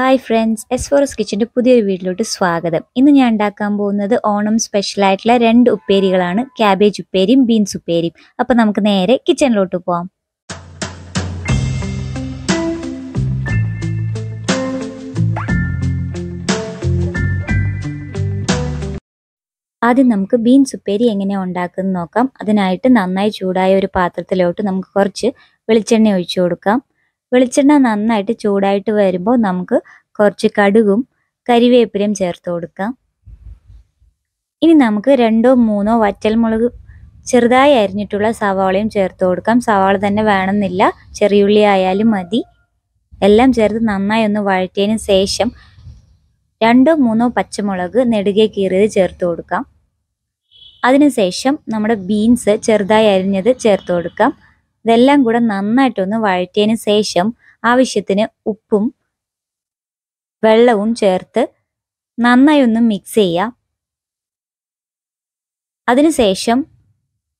hi friends S S കിച്ചൻ്റെ പുതിയൊരു വീട്ടിലോട്ട് സ്വാഗതം ഇന്ന് ഞാൻ ഉണ്ടാക്കാൻ പോകുന്നത് ഓണം സ്പെഷ്യലായിട്ടുള്ള രണ്ട് ഉപ്പേരികളാണ് ക്യാബേജ് ഉപ്പേരിയും ബീൻസ് ഉപ്പേരിയും അപ്പോൾ നമുക്ക് നേരെ കിച്ചണിലോട്ട് പോവാം ആദ്യം നമുക്ക് ബീൻസ് ഉപ്പേരി എങ്ങനെ ഉണ്ടാക്കുന്നത് നോക്കാം അതിനായിട്ട് നന്നായി ചൂടായ ഒരു പാത്രത്തിലോട്ട് നമുക്ക് കുറച്ച് വെളിച്ചെണ്ണ ഒഴിച്ചു കൊടുക്കാം വെളിച്ചെണ്ണ നന്നായിട്ട് ചൂടായിട്ട് വരുമ്പോൾ നമുക്ക് കുറച്ച് കടുകും കരിവേപ്പിലയും ചേർത്ത് കൊടുക്കാം ഇനി നമുക്ക് രണ്ടോ മൂന്നോ വറ്റൽമുളക് ചെറുതായി അരിഞ്ഞിട്ടുള്ള സവാളയും ചേർത്ത് കൊടുക്കാം സവാള തന്നെ വേണമെന്നില്ല ചെറിയുള്ളി ആയാലും മതി എല്ലാം ചേർത്ത് നന്നായി ഒന്ന് വഴറ്റിയതിന് ശേഷം രണ്ടോ മൂന്നോ പച്ചമുളക് നെടുകെ കീറിയത് ചേർത്ത് കൊടുക്കാം അതിനുശേഷം നമ്മുടെ ബീൻസ് ചെറുതായി അരിഞ്ഞത് ചേർത്ത് കൊടുക്കാം ഇതെല്ലാം കൂടെ നന്നായിട്ടൊന്ന് വഴറ്റിയതിന് ശേഷം ആവശ്യത്തിന് ഉപ്പും വെള്ളവും ചേർത്ത് നന്നായി ഒന്ന് മിക്സ് ചെയ്യുക അതിനുശേഷം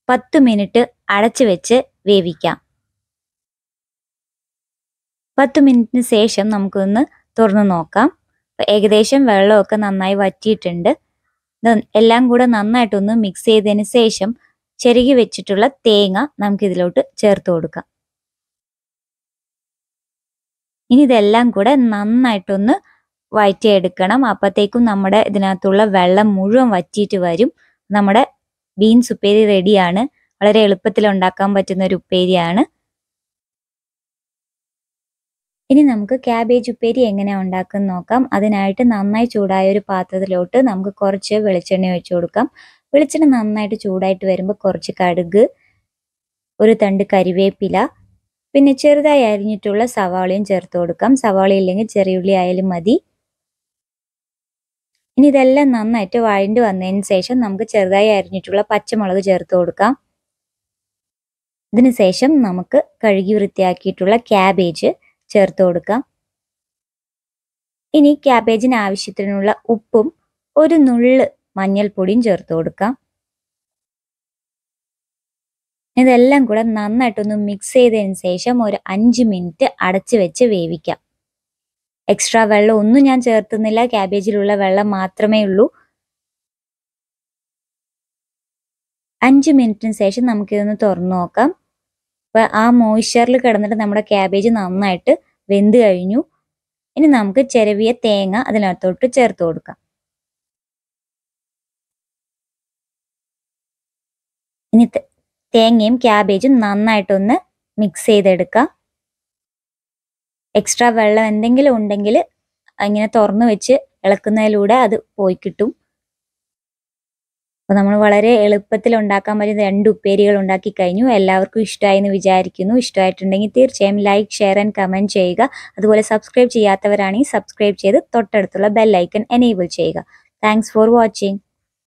പത്ത് മിനിറ്റ് അടച്ചു വെച്ച് വേവിക്കാം പത്ത് മിനിറ്റിന് ശേഷം നമുക്കൊന്ന് തുറന്നു നോക്കാം ഏകദേശം വെള്ളമൊക്കെ നന്നായി വറ്റിയിട്ടുണ്ട് എല്ലാം കൂടെ നന്നായിട്ടൊന്ന് മിക്സ് ചെയ്തതിന് ശേഷം ചെരുകി വെച്ചിട്ടുള്ള തേങ്ങ നമുക്ക് ഇതിലോട്ട് ചേർത്ത് കൊടുക്കാം ഇനി ഇതെല്ലാം കൂടെ നന്നായിട്ടൊന്ന് വയറ്റിയെടുക്കണം അപ്പോഴത്തേക്കും നമ്മുടെ ഇതിനകത്തുള്ള വെള്ളം മുഴുവൻ വറ്റിയിട്ട് വരും നമ്മുടെ ബീൻസ് ഉപ്പേരി റെഡിയാണ് വളരെ എളുപ്പത്തിൽ ഉണ്ടാക്കാൻ പറ്റുന്ന ഒരു ഉപ്പേരിയാണ് ഇനി നമുക്ക് ക്യാബേജ് ഉപ്പേരി എങ്ങനെ ഉണ്ടാക്കുന്ന നോക്കാം അതിനായിട്ട് നന്നായി ചൂടായ ഒരു പാത്രത്തിലോട്ട് നമുക്ക് കുറച്ച് വെളിച്ചെണ്ണ ഒഴിച്ചു കൊടുക്കാം വെളിച്ചെണ്ണ നന്നായിട്ട് ചൂടായിട്ട് വരുമ്പോൾ കുറച്ച് കടുക് ഒരു തണ്ട് കരിവേപ്പില പിന്നെ ചെറുതായി അരിഞ്ഞിട്ടുള്ള സവാളയും ചേർത്ത് കൊടുക്കാം സവാള ഇല്ലെങ്കിൽ ചെറിയുള്ളി ആയാലും മതി ഇനി ഇതെല്ലാം നന്നായിട്ട് വഴണ്ട് വന്നതിന് ശേഷം നമുക്ക് ചെറുതായി അരിഞ്ഞിട്ടുള്ള പച്ചമുളക് ചേർത്ത് കൊടുക്കാം ഇതിനുശേഷം നമുക്ക് കഴുകി വൃത്തിയാക്കിയിട്ടുള്ള ക്യാബേജ് ചേർത്ത് കൊടുക്കാം ഇനി ക്യാബേജിന് ആവശ്യത്തിനുള്ള ഉപ്പും ഒരു നുള്ള് മഞ്ഞൾപ്പൊടിയും ചേർത്ത് കൊടുക്കാം ഇതെല്ലാം കൂടെ നന്നായിട്ടൊന്ന് മിക്സ് ചെയ്തതിന് ശേഷം ഒരു അഞ്ച് മിനിറ്റ് അടച്ചു വെച്ച് വേവിക്കാം എക്സ്ട്രാ വെള്ളം ഒന്നും ഞാൻ ചേർത്തുന്നില്ല ക്യാബേജിലുള്ള വെള്ളം മാത്രമേ ഉള്ളൂ അഞ്ച് മിനിറ്റിന് ശേഷം നമുക്കിതൊന്ന് തുറന്നു നോക്കാം അപ്പോൾ ആ മോയ്സ്ചറിൽ കിടന്നിട്ട് നമ്മുടെ ക്യാബേജ് നന്നായിട്ട് വെന്ത് കഴിഞ്ഞു ഇനി നമുക്ക് ചെറിയ തേങ്ങ അതിനകത്തോട്ട് ചേർത്ത് കൊടുക്കാം ഇനി തേങ്ങയും ക്യാബേജും നന്നായിട്ടൊന്ന് മിക്സ് ചെയ്തെടുക്കുക എക്സ്ട്രാ വെള്ളം എന്തെങ്കിലും ഉണ്ടെങ്കിൽ ഇങ്ങനെ തുറന്നു വെച്ച് ഇളക്കുന്നതിലൂടെ അത് പോയി കിട്ടും അപ്പോൾ നമ്മൾ വളരെ എളുപ്പത്തിൽ ഉണ്ടാക്കാൻ പറ്റുന്ന രണ്ട് ഉപ്പേരികൾ ഉണ്ടാക്കി കഴിഞ്ഞു എല്ലാവർക്കും ഇഷ്ടമായി എന്ന് വിചാരിക്കുന്നു ഇഷ്ടമായിട്ടുണ്ടെങ്കിൽ തീർച്ചയായും ലൈക്ക് ഷെയർ ആൻഡ് കമൻറ്റ് ചെയ്യുക അതുപോലെ സബ്സ്ക്രൈബ് ചെയ്യാത്തവരാണെങ്കിൽ സബ്സ്ക്രൈബ് ചെയ്ത് തൊട്ടടുത്തുള്ള ബെല്ലൈക്കൺ എനേബിൾ ചെയ്യുക താങ്ക്സ് ഫോർ വാച്ചിങ്